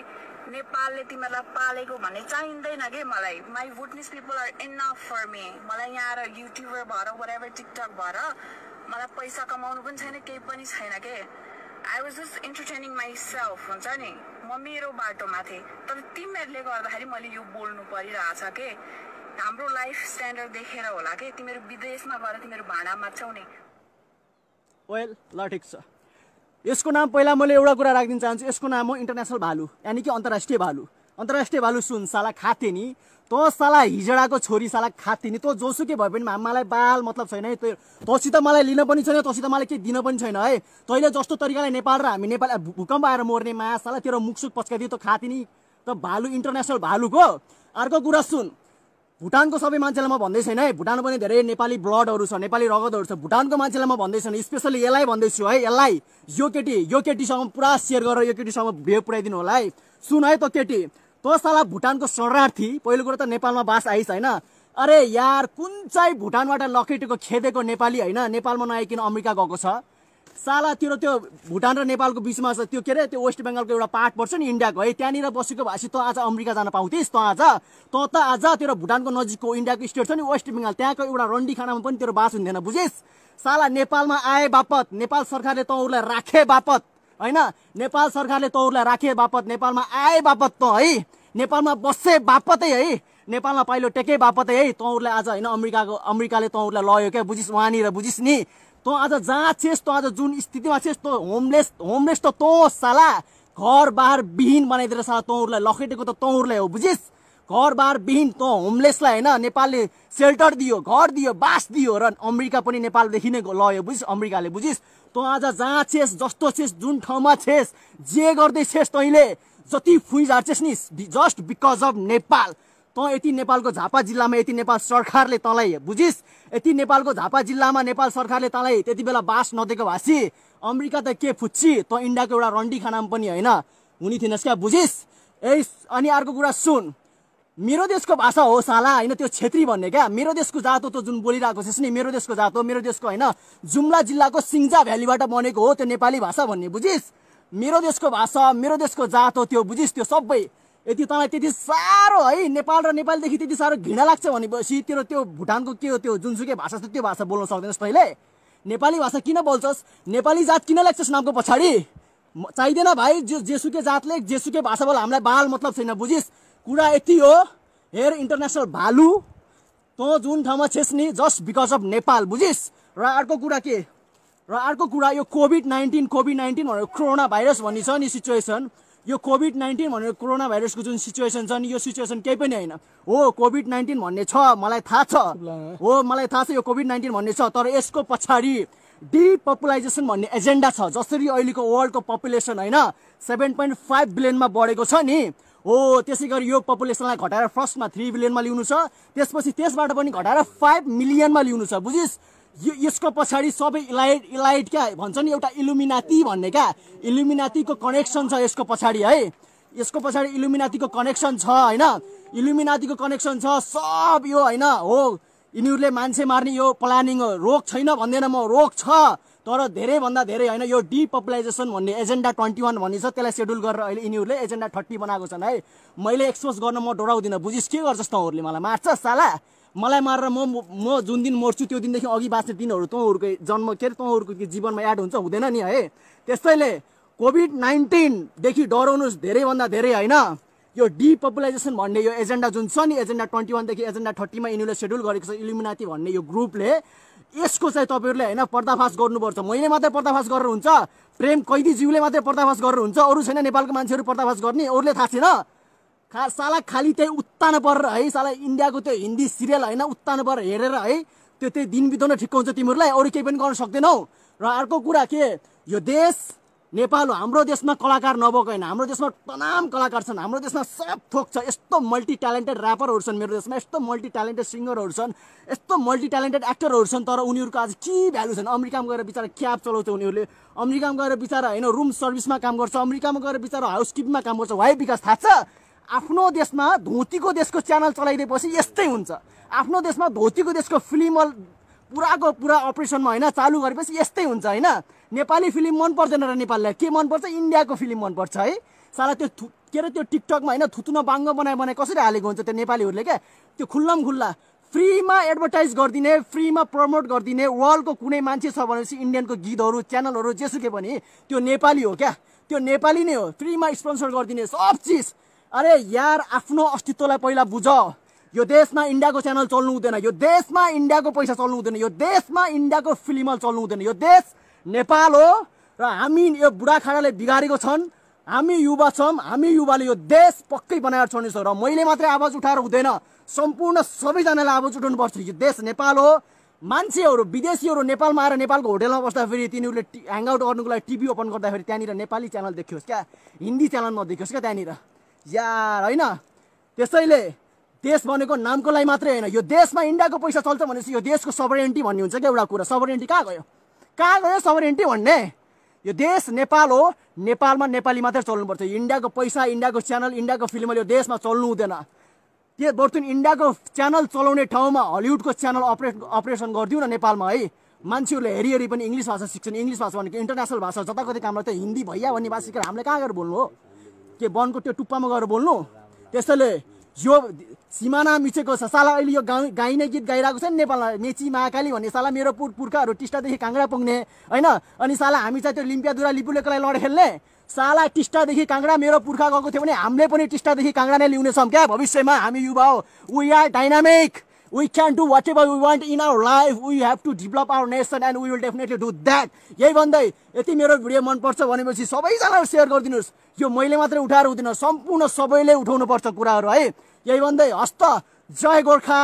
नेपालले तिमीहरूलाई पालेको भन्ने चाहिँदैन कि मलाई my Bhutanese people are enough for me मलाई यहाँ आएर युट्युबर भएर वरेभर टिकटक भएर मलाई पैसा कमाउनु पनि छैन केही पनि छैन के I was just entertaining myself हुन्छ नि म मेरो बाटोमा थिएँ तर तिमीहरूले गर्दाखेरि मैले यो बोल्नु परिरहेछ के हाम्रो लाइफ स्ट्यान्डर्ड देखेर होला कि तिमीहरू विदेशमा गएर तिमीहरू भाँडा माछौ नि वेल ल ठिक छ यसको नाम पहिला मैले एउटा कुरा राखिदिन चाहन्छु यसको नाम हो इन्टरनेसनल भालु यानि कि अन्तर्राष्ट्रिय भालु अन्तर्राष्ट्रिय भालु सुन साला खाथे नि तँ साला हिजडाको छोरी साला खाथे नि तँ जोसुकै भए पनि मलाई बाल मतलब छैन है तँसित मलाई लिन पनि छैन तँसित मलाई केही दिन पनि छैन है तैँले जस्तो तरिकाले नेपाल र हामी नेपाल भूकम्प आएर मा साला तेरो मुखसुख पस्काइदियो तँ खाथे नि त भालु इन्टरनेसनल भालुको अर्को कुरा सुन भुटानको सबै मान्छेलाई म भन्दै छैन है भुटान पनि धेरै नेपाली ब्लडहरू छ नेपाली रगतहरू छ भुटानको मान्छेलाई म भन्दै छैन स्पेसली यसलाई भन्दैछु है यसलाई यो केटी यो केटीसँग पुरा सेयर गरेर यो केटीसँग भेव पुऱ्याइदिनु होला है सुन है त केटी तँ साला भुटानको शरणार्थी पहिलो कुरो त नेपालमा बास आइस होइन अरे यार कुन चाहिँ भुटानबाट लखेटेको खेदेको नेपाली होइन नेपालमा नआइकन अमेरिका गएको छ सालातिर त्यो भुटान र नेपालको बिचमा छ त्यो के अरे त्यो वेस्ट बङ्गालको एउटा पार्ट पर्छ नि इन्डियाको है त्यहाँनिर बसेको भएपछि त आज अमेरिका जान पाउँथिस् त आज त त आज तेरो भुटानको नजिकको इन्डियाको स्टेट छ नि वेस्ट बङ्गाल त्यहाँको एउटा रन्डी खानामा पनि तेरो बास हुँदैन बुझिस् साला नेपालमा आए बापत नेपाल सरकारले तँहरूलाई राखे बापत होइन नेपाल सरकारले तँहरूलाई राखे बापत नेपालमा आए बापत त है नेपालमा बसे बापतै है नेपालमा पाइलो टेके बापतै है तँहरूलाई आज होइन अमेरिकाको अमेरिकाले तँहरूलाई लयो क्या बुझिस् वहाँनिर बुझिस् नि तँ आज जहाँ छेस् तँ आज जुन स्थितिमा छेस् तँ होमलेस होमलेस त तँ साला घर बार विहीन बनाइदिएर साला तँहरूलाई लखेटेको त तँहरूलाई हो बुझिस् घर बार विहीन तँ होमलेसलाई होइन नेपालले सेल्टर दियो घर दियो बास दियो र अमेरिका पनि नेपालदेखि नै लयो बुझिस् अमेरिकाले बुझिस् तँ आज जहाँ छेस् जस्तो छेस् जुन ठाउँमा छेस् जे गर्दै छेस् तैँले जति फुइँ झार्छेस् नि जस्ट बिकज अफ नेपाल तँ यति नेपालको झापा जिल्लामा यति नेपाल सरकारले तँलाई बुझिस् यति नेपालको झापा जिल्लामा नेपाल सरकारले तँलाई त्यति बेला बास नदिएको भाषी अमेरिका त के फुच्ची तँ इन्डियाको एउटा रन्डी खानामा पनि होइन हुने थिएनस् क्या बुझिस् ए अनि अर्को कुरा सुन मेरो देशको भाषा हो साला होइन त्यो छेत्री भन्ने क्या मेरो देशको जात हो त्यो जुन बोलिरहेको छ नि मेरो देशको जात हो मेरो देशको होइन जुम्ला जिल्लाको सिङ्जा भ्यालीबाट बनेको हो त्यो नेपाली भाषा भन्ने बुझिस् मेरो देशको भाषा मेरो देशको जात हो त्यो बुझिस् त्यो सबै यदि तँलाई त्यति साह्रो है नेपाल र नेपालदेखि त्यति साह्रो घृणा लाग्छ भनेपछि तेरो त्यो भुटानको के हो त्यो जुनसुकै भाषा छ त्यो भाषा बोल्न सक्दैनस् तैँले नेपाली भाषा किन बोल्छस् नेपाली जात किन लाग्छस् नामको पछाडि चाहिँदैन भाइ जे जेसुकै जातले जेसुकै भाषा बोला हामीलाई बाल मतलब छैन बुझिस् कुरा यति हो हेर इन्टरनेसनल भालु त जुन ठाउँमा छेस् नि जस्ट बिकज अफ नेपाल बुझिस् र अर्को कुरा के र अर्को कुरा यो कोभिड नाइन्टिन कोभिड नाइन्टिन भनेर कोरोना भाइरस भन्ने छ नि सिचुएसन यो कोभिड नाइन्टिन भनेर कोरोना भाइरसको जुन सिचुएसन छ नि यो सिचुएसन केही पनि होइन हो कोभिड नाइन्टिन भन्ने छ मलाई थाहा छ हो मलाई थाहा छ यो कोभिड नाइन्टिन भन्ने छ तर यसको पछाडि डिपपुलाइजेसन भन्ने एजेन्डा छ जसरी अहिलेको वर्ल्डको पपुलेसन होइन सेभेन पोइन्ट फाइभ बिलियनमा बढेको छ नि हो त्यसै गरी यो पपुलेसनलाई घटाएर फर्स्टमा थ्री बिलियनमा ल्याउनु छ त्यसपछि त्यसबाट पनि घटाएर फाइभ मिलियनमा ल्याउनु छ बुझिस् यो यसको पछाडि सबै इलाइट इलाइट क्या भन्छ नि एउटा इलुमिनाती भन्ने क्या इलुमिनातीको कनेक्सन छ यसको पछाडि है यसको पछाडि इलुमिनातीको कनेक्सन छ होइन इलुमिनातीको कनेक्सन छ सब यो होइन हो यिनीहरूले मान्छे मार्ने यो प्लानिङ हो रोग छैन भन्दैन म रोग छ तर धेरैभन्दा धेरै होइन यो डिपपुलाइजेसन भन्ने एजेन्डा ट्वेन्टी वान भन्ने छ त्यसलाई सेड्युल गरेर अहिले यिनीहरूले एजेन्डा थर्टी बनाएको छन् है मैले एक्सपोज गर्न म डराउँदिनँ बुझिस् के गर्छ तँहरूले मलाई मार्छ साला मलाई मारेर म म जुन दिन मर्छु त्यो दिनदेखि अघि बाँच्ने दिनहरू तँहरूको जन्म के अरे तँहरूको जीवनमा एड हुन्छ हुँदैन नि है त्यस्तैले कोभिड नाइन्टिनदेखि डराउनुहोस् धेरैभन्दा धेरै होइन यो डिपपुलाइजेसन भन्ने यो एजेन्डा जुन छ नि एजेन्डा ट्वेन्टी वानदेखि एजेन्डा थर्टीमा यिनीहरूले सेड्युल गरेको छ इलिमिनाती भन्ने यो ग्रुपले यसको चाहिँ तपाईँहरूले होइन पर्दाफास गर्नुपर्छ मैले मात्रै पर्दाफास गरेर हुन्छ प्रेम कैदीज्यूले मात्रै पर्दाफास गरेर हुन्छ अरू छैन नेपालको मान्छेहरू पर्दाफास गर्ने अरूले थाहा छैन खा साला खालि त्यही उत्तान परेर है साला इन्डियाको त्यो हिन्दी सिरियल होइन उत्तान परेर हेरेर है त्यो त्यही दिन बिताउन ठिक्क हुन्छ तिमीहरूलाई अरू केही पनि गर्न सक्दैनौ र अर्को कुरा के यो देश नेपाल हाम्रो देशमा कलाकार नभएको होइन हाम्रो देशमा तमाम कलाकार छन् हाम्रो देशमा सब थोक छ यस्तो मल्टी ट्यालेन्टेड ऱ्यापरहरू छन् मेरो देशमा यस्तो मल्टी ट्यालेन्टेड सिङ्गरहरू छन् यस्तो मल्टी ट्यालेन्टेड एक्टरहरू छन् तर उनीहरूको आज के भ्यालु छन् अमेरिकामा गएर बिचरा क्याब चलाउँछ उनीहरूले अमेरिकामा गएर बिचरा होइन रुम सर्भिसमा काम गर्छ अमेरिकामा गएर बिचरा हाउस किपमा काम गर्छ वाइ विकास थाहा छ आफ्नो देशमा धोतीको देशको च्यानल चलाइदिएपछि यस्तै हुन्छ आफ्नो देशमा धोतीको देशको फिल्म पुराको पुरा अपरेसनमा होइन चालु गरेपछि यस्तै हुन्छ होइन नेपाली फिल्म मन पर्दैन र नेपालीलाई के मनपर्छ इन्डियाको फिल्म मनपर्छ है साला त्यो के अरे त्यो टिकटकमा होइन थुतुन बाङ्गो बनाए बनाए कसरी हालेको हुन्छ त्यो नेपालीहरूले क्या त्यो खुल्लम खुल्ला फ्रीमा एडभर्टाइज गरिदिने फ्रीमा प्रमोट गरिदिने वर्ल्डको कुनै मान्छे छ भनेपछि इन्डियनको गीतहरू च्यानलहरू जेसुकै पनि त्यो नेपाली हो क्या त्यो नेपाली नै हो फ्रीमा स्पोन्सर गरिदिने सब चिज अरे यार आफ्नो अस्तित्वलाई पहिला बुझ यो देशमा इन्डियाको च्यानल चल्नु हुँदैन यो देशमा इन्डियाको पैसा चल्नु हुँदैन यो देशमा इन्डियाको फिल्मल चल्नु हुँदैन यो देश नेपाल हो र हामी यो बुढाखाडाले बिगारेको छन् हामी युवा छौँ हामी युवाले यो देश पक्कै बनाएर छौँ र मैले मात्रै आवाज उठाएर हुँदैन सम्पूर्ण सबैजनालाई आवाज उठाउनु पर्छ यो देश नेपाल हो मान्छेहरू विदेशीहरू नेपालमा आएर नेपालको होटेलमा बस्दाखेरि तिनीहरूले टी ह्याङआउट गर्नुको लागि टिभी ओपन गर्दाखेरि त्यहाँनिर नेपाली च्यानल देखियोस् क्या हिन्दी च्यानल नदेखियोस् क्या त्यहाँनिर यार होइन त्यसैले देश भनेको नामको लागि मात्रै होइन यो देशमा इन्डियाको पैसा चल्छ भनेपछि यो देशको सबरेन्टी भन्ने हुन्छ क्या एउटा कुरा सबरेन्टी कहाँ गयो कहाँ गयो सबरेन्टी भन्ने यो देश नेपाल हो नेपालमा नेपाली मात्रै चल्नुपर्छ इन्डियाको पैसा इन्डियाको च्यानल इन्डियाको फिल्मले यो देशमा चल्नु हुँदैन त्यो बर्तुन इन्डियाको च्यानल चलाउने ठाउँमा हलिउडको च्यानल अपरेट अपरेसन गरिदिउँ न नेपालमा है मान्छेहरूले हेरी हेरी पनि इङ्ग्लिस भाषा सिक्छन् इङ्ग्लिस भाषा भनेको इन्टरनेसनल भाषा जता कति काम त हिन्दी भइया भन्ने भाषा सिकेर हामीले कहाँ गएर बोल्नु हो के वनको त्यो टुप्पामा गएर बोल्नु त्यसैले यो सिमाना मिचेको छ साला अहिले यो गाउँ गाइने गीत गाइरहेको छ नि नेपालमा मेची महाकाली भन्ने साला मेरो पुर पुर्खाहरू टिस्टादेखि काङ्ग्रा पुग्ने होइन अनि साला हामी चाहिँ त्यो लिम्पियाधुरा लिपुलेकोलाई लड खेल्ने साला टिस्टादेखि काङ्ग्रा मेरो पुर्खा गएको थियो भने हामीले पनि टिस्टादेखि काङ्ग्रा नै ल्याउनेछौँ क्या भविष्यमा हामी युवा हो we are dynamic we can do whatever we want in our life we have to develop our nation and we will definitely do that यही भन्दै यति मेरो भिडियो मनपर्छ भनेपछि सबैजनालाई सेयर गरिदिनुहोस् यो मैले मात्रै उठाएर हुँदिन सम्पूर्ण सबैले उठाउनुपर्छ कुराहरू है यही भन्दै हस्त जय गोर्खा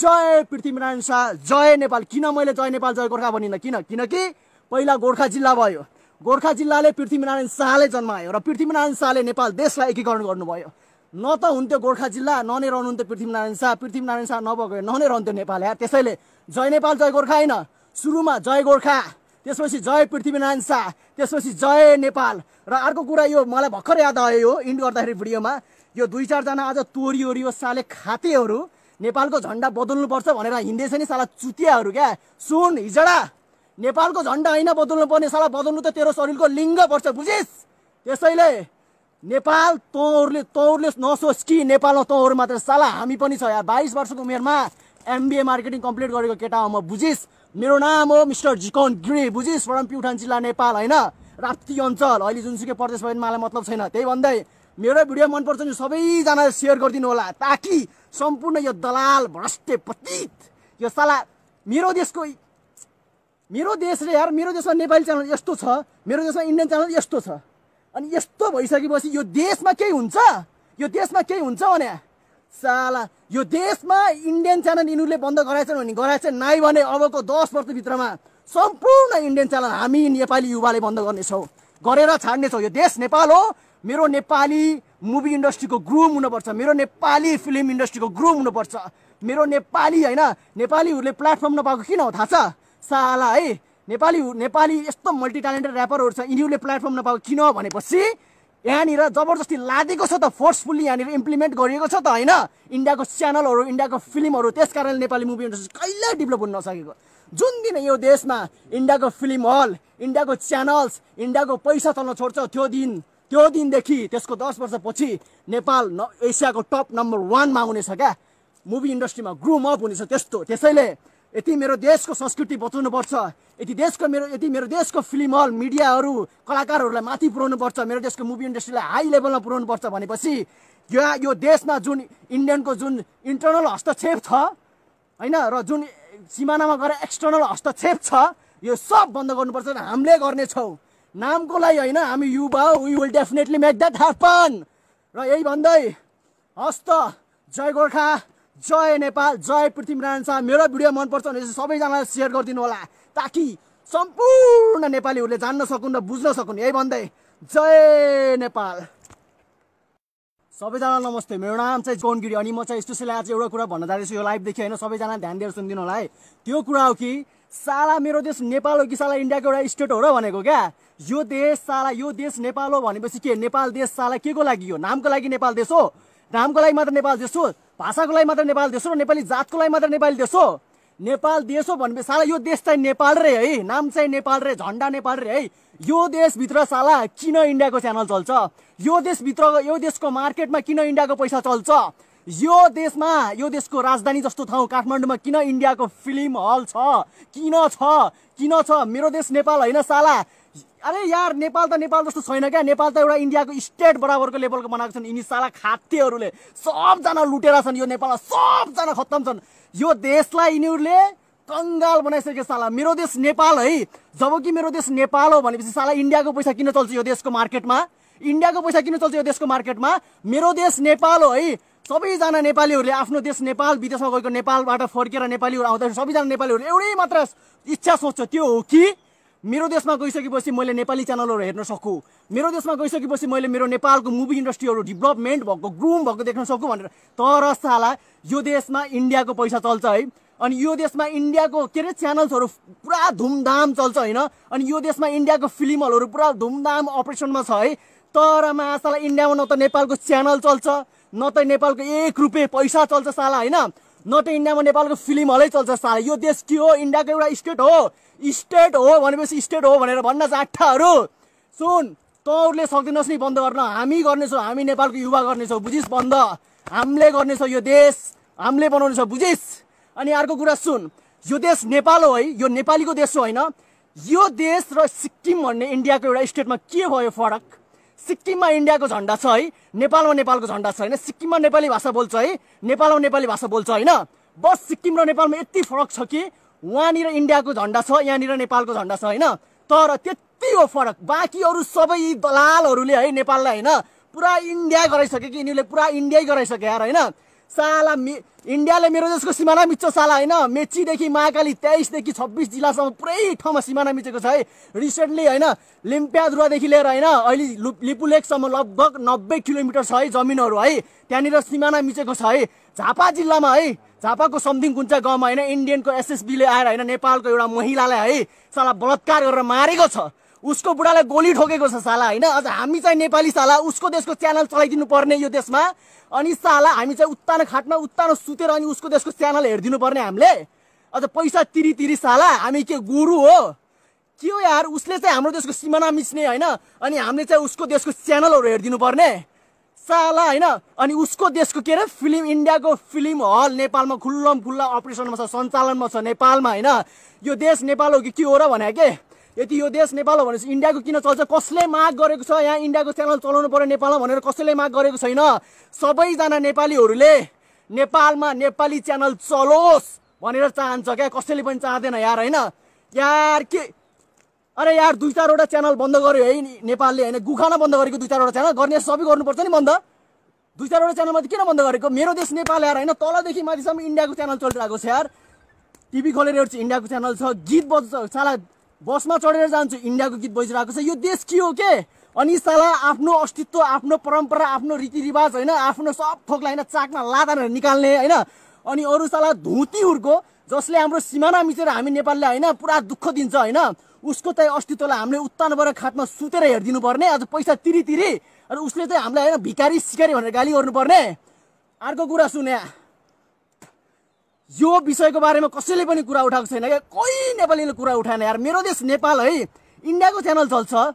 जय पृथ्वीनारायण शाह जय नेपाल किन मैले जय नेपाल जय गोर्खा भनिनँ किन किनकि पहिला गोर्खा जिल्ला भयो गोर्खा जिल्लाले पृथ्वीनारायण शाहले जन्मायो र पृथ्वीनारायण शाहले नेपाल देशलाई एकीकरण गर्नुभयो न त हुन्थ्यो गोर्खा जिल्ला न नै रहनुहुन्थ्यो पृथ्वीनारायण शाह पृथ्वीनारायण शाह नभएको न नै रहन्थ्यो नेपाल या त्यसैले जय नेपाल जय गोर्खा होइन सुरुमा जय गोर्खा त्यसपछि जय पृथ्वीनारायण शाह त्यसपछि जय नेपाल र अर्को कुरा यो मलाई भर्खर याद आयो यो इन्ड गर्दाखेरि भिडियोमा यो दुई चारजना आज यो साले खातेहरू नेपालको झन्डा बदल्नुपर्छ भनेर हिँड्दैछ नि साला चुतियाहरू क्या सुन हिजडा नेपालको झन्डा होइन बदल्नु पर्ने साला बदल्नु त तेरो शरीरको लिङ्ग पर्छ बुझिस् त्यसैले नेपाल तँहरूले तँहरूले नसोच कि नेपालमा तँहरू मात्र साला हामी पनि छ या बाइस वर्षको उमेरमा एमबिए मार्केटिङ कम्प्लिट गरेको केटा हो म बुझिस मेरो नाम हो मिस्टर जिकन गिरी बुझिस् फ्रम प्युठान जिल्ला नेपाल होइन राप्ती अञ्चल अहिले जुनसुकै प्रदेश भयो भने मलाई मतलब छैन त्यही भन्दै मेरो भिडियो मनपर्छ नि सबैजना सेयर गरिदिनु होला ताकि सम्पूर्ण यो दलाल भ्रष्टे पतित यो साला मेरो देशको मेरो देशले यार मेरो देशमा नेपाली च्यानल यस्तो छ मेरो देशमा इन्डियन च्यानल यस्तो छ अनि यस्तो भइसकेपछि यो देशमा केही हुन्छ यो देशमा केही हुन्छ भने साला यो देशमा इन्डियन च्यानल यिनीहरूले बन्द गराएछन् भने गराएछन् नै भने अबको दस वर्षभित्रमा सम्पूर्ण इन्डियन च्यानल हामी नेपाली युवाले बन्द गर्नेछौँ गरेर छाड्नेछौँ यो देश नेपाल हो मेरो नेपाली मुभी इन्डस्ट्रीको ग्रुम हुनुपर्छ मेरो नेपाली फिल्म इन्डस्ट्रीको ग्रुम हुनुपर्छ मेरो नेपाली होइन नेपालीहरूले प्लेटफर्म नपाएको किन हो थाहा छ साला है नेपाली नेपाली यस्तो मल्टी ट्यालेन्टेड ऱ्यापरहरू छ यिनीहरूले प्लेटफर्म नपाएको किन भनेपछि यहाँनिर जबरजस्ती लादेको छ त फोर्सफुल्ली यहाँनिर इम्प्लिमेन्ट गरिएको छ त होइन इन्डियाको च्यानलहरू इन्डियाको फिल्महरू त्यस कारणले नेपाली मुभी इन्डस्ट्री कहिल्यै डेभलप हुन नसकेको जुन दिन यो देशमा इन्डियाको फिल्म हल इन्डियाको च्यानल्स इन्डियाको पैसा चल्न छोड्छ त्यो दिन त्यो दिनदेखि त्यसको दस वर्षपछि नेपाल न एसियाको टप नम्बर वानमा आउनेछ क्या मुभी इन्डस्ट्रीमा ग्रुम अप हुनेछ त्यस्तो त्यसैले यति मेरो देशको संस्कृति बचाउनुपर्छ यति देशको मेरो यति मेरो देशको फिल्म हल मिडियाहरू कलाकारहरूलाई माथि पर्छ मेरो देशको मुभी इन्डस्ट्रीलाई हाई लेभलमा पर्छ भनेपछि यो यो देशमा जुन इन्डियनको जुन इन्टर्नल हस्तक्षेप छ होइन र जुन सिमानामा गएर एक्सटर्नल हस्तक्षेप छ यो सब बन्द गर्नुपर्छ हामीले गर्नेछौँ नामको लागि होइन हामी युवा we will definitely make that happen र यही भन्दै हस्त जय गोर्खा जय नेपाल जय पृथ्वीनारायण शाह मेरो भिडियो मनपर्छ भने सबैजनालाई सेयर गरिदिनु होला ताकि सम्पूर्ण नेपालीहरूले जान्न सकुन् र बुझ्न सकुन् यही भन्दै जय नेपाल सबैजना नमस्ते मेरो नाम चाहिँ गोनगिरी गिरी अनि म चाहिँ स्पेसली आज एउटा कुरा भन्न जाँदैछु यो लाइभदेखि होइन सबैजना ध्यान दिएर सुनिदिनु होला है त्यो कुरा हो कि साला मेरो देश नेपाल हो कि साला इन्डियाको एउटा स्टेट हो र भनेको क्या यो देश साला यो देश नेपाल हो भनेपछि के नेपाल देश साला के को लागि हो नामको लागि नेपाल देश हो नामको लागि मात्र नेपाल देश हो भाषाको लागि मात्र नेपाल देश हो र नेपाली जातको लागि मात्र नेपाली देश हो नेपाल देश हो भनेपछि साला यो देश चाहिँ नेपाल रे है नाम चाहिँ नेपाल रे झन्डा नेपाल रे है यो देशभित्र साला किन इन्डियाको च्यानल चल्छ यो देशभित्र यो देशको मार्केटमा किन इन्डियाको पैसा चल्छ यो देशमा यो देशको राजधानी जस्तो ठाउँ काठमाडौँमा किन इन्डियाको फिल्म हल छ किन छ किन छ मेरो देश नेपाल होइन साला अरे यार नेपाल त नेपाल जस्तो छैन क्या नेपाल त एउटा इन्डियाको स्टेट बराबरको लेभलको बनाएको छन् यिनी साला खातेहरूले सबजना लुटेरा छन् यो नेपालमा सबजना खत्तम छन् यो देशलाई यिनीहरूले कङ्गाल बनाइसके साला मेरो देश नेपाल है जब कि मेरो देश नेपाल हो भनेपछि साला इन्डियाको पैसा किन चल्छ यो देशको मार्केटमा इन्डियाको पैसा किन चल्छ यो देशको मार्केटमा मेरो देश नेपाल हो है सबैजना नेपालीहरूले आफ्नो देश नेपाल विदेशमा गएको नेपालबाट फर्केर नेपालीहरू आउँदाखेरि सबैजना नेपालीहरू एउटै मात्र इच्छा सोच्छ त्यो हो कि मेरो देशमा गइसकेपछि मैले नेपाली च्यानलहरू हेर्न सकु मेरो देशमा गइसकेपछि मैले मेरो नेपालको मुभी इन्डस्ट्रीहरू डेभलपमेन्ट भएको ग्रुम भएको देख्न सकु भनेर तर साला यो देशमा इन्डियाको पैसा चल्छ है अनि यो देशमा इन्डियाको के अरे च्यानल्सहरू पुरा धुमधाम चल्छ होइन अनि यो देशमा इन्डियाको फिल्म हलहरू पुरा धुमधाम अपरेसनमा छ है तर मासाला इन्डियामा न त नेपालको च्यानल चल्छ न त नेपालको एक रुपियाँ पैसा चल्छ साला होइन न त इन्डियामा नेपालको फिल्म हलै चल्छ साला यो देश के हो इन्डियाको एउटा स्टेट हो स्टेट हो भनेपछि स्टेट हो भनेर भन्न चाहटाहरू सुन तँहरूले सक्दैनस् नि बन्द गर्न हामी गर्नेछौँ हामी नेपालको युवा गर्नेछौँ बुझिस् बन्द हामीले गर्नेछौँ यो देश हामीले बनाउनेछौँ बुझिस् अनि अर्को कुरा सुन यो देश नेपाल हो है यो नेपालीको देश होइन यो देश र सिक्किम भन्ने इन्डियाको एउटा स्टेटमा के भयो फरक सिक्किममा इन्डियाको झन्डा छ है नेपालमा नेपालको झन्डा छ होइन सिक्किममा नेपाली भाषा बोल्छ है नेपालमा नेपाली भाषा बोल्छ होइन बस सिक्किम र नेपालमा यति फरक छ कि उहाँनिर इन्डियाको झन्डा छ यहाँनिर नेपालको झन्डा छ होइन तर त्यति हो फरक बाँकी अरू सबै दलालहरूले है नेपाललाई होइन पुरा इन्डिया गराइसक्यो कि यिनीहरूले पुरा इन्डियै गराइसक्यो यार होइन साला मे इन्डियाले मेरो देशको सिमाना मिच्छ साला होइन मेचीदेखि महाकाली तेइसदेखि छब्बिस जिल्लासम्म पुरै ठाउँमा सिमाना मिचेको छ है रिसेन्टली होइन लिम्प्याद्रुवादेखि लिएर होइन अहिले लु लिपुलेकसम्म लगभग नब्बे किलोमिटर छ है जमिनहरू है त्यहाँनिर सिमाना मिचेको छ है झापा जिल्लामा है झापाको समथिङ कुन चाहिँ गाउँमा होइन इन्डियनको एसएसबीले आएर होइन नेपालको एउटा महिलालाई है साला बलात्कार गरेर मारेको छ उसको बुढालाई गोली ठोकेको छ साला होइन अझ हामी चाहिँ नेपाली साला उसको देशको च्यानल चलाइदिनु पर्ने यो देशमा अनि साला हामी चाहिँ उत्तानो खाटमा उत्तानो सुतेर अनि उसको देशको च्यानल हेरिदिनु पर्ने हामीले अझ पैसा तिरी तिरी साला हामी के गुरु हो के हो यार उसले चाहिँ हाम्रो देशको सिमाना मिच्ने होइन अनि हामीले चाहिँ उसको देशको च्यानलहरू हेरिदिनु पर्ने साला होइन अनि उसको देशको के अरे फिल्म इन्डियाको फिल्म हल नेपालमा खुल्लम खुल्ला अपरेसनमा छ सञ्चालनमा छ नेपालमा होइन यो देश नेपाल हो कि के हो र भने के यदि यो देश नेपाल हो भनेपछि इन्डियाको किन चल्छ कसले माग गरेको छ यहाँ इन्डियाको च्यानल चलाउनु पऱ्यो नेपालमा भनेर कसैले माग गरेको छैन सबैजना नेपालीहरूले नेपालमा नेपाली च्यानल चलोस् भनेर चाहन्छ क्या कसैले पनि चाहँदैन यार होइन यार के अरे यार दुई चारवटा च्यानल बन्द गर्यो है नेपालले होइन गुखाना बन्द गरेको दुई चारवटा च्यानल गर्ने सबै गर्नुपर्छ नि बन्द दुई चारवटा च्यानलमा किन बन्द गरेको मेरो देश नेपाल यार होइन तलदेखि माथिसम्म इन्डियाको च्यानल चलिरहेको छ यार टिभी खोलेर हेर्छु इन्डियाको च्यानल छ गीत बज्छ साला बसमा चढेर जान्छु इन्डियाको गीत बजिरहेको छ यो देश के हो के अनि साला आफ्नो अस्तित्व आफ्नो परम्परा आफ्नो रीतिरिवाज होइन आफ्नो सब थोकलाई होइन चाकमा लादा निकाल्ने होइन अनि अरू साला धुती जसले हाम्रो सिमाना मिचेर हामी नेपालले होइन पुरा दुःख दिन्छ होइन उसको चाहिँ अस्तित्वलाई हामीले उत्तानबाट खाटमा सुतेर हेरिदिनु पर्ने आज पैसा तिरी तिरी र उसले चाहिँ हामीलाई होइन भिकारी सिकारी भनेर गाली गर्नुपर्ने अर्को कुरा सुने यो विषयको बारेमा कसैले पनि कुरा उठाएको छैन क्या कोही नेपालीले कुरा उठाएन यार मेरो देश नेपाल है इन्डियाको च्यानल चल्छ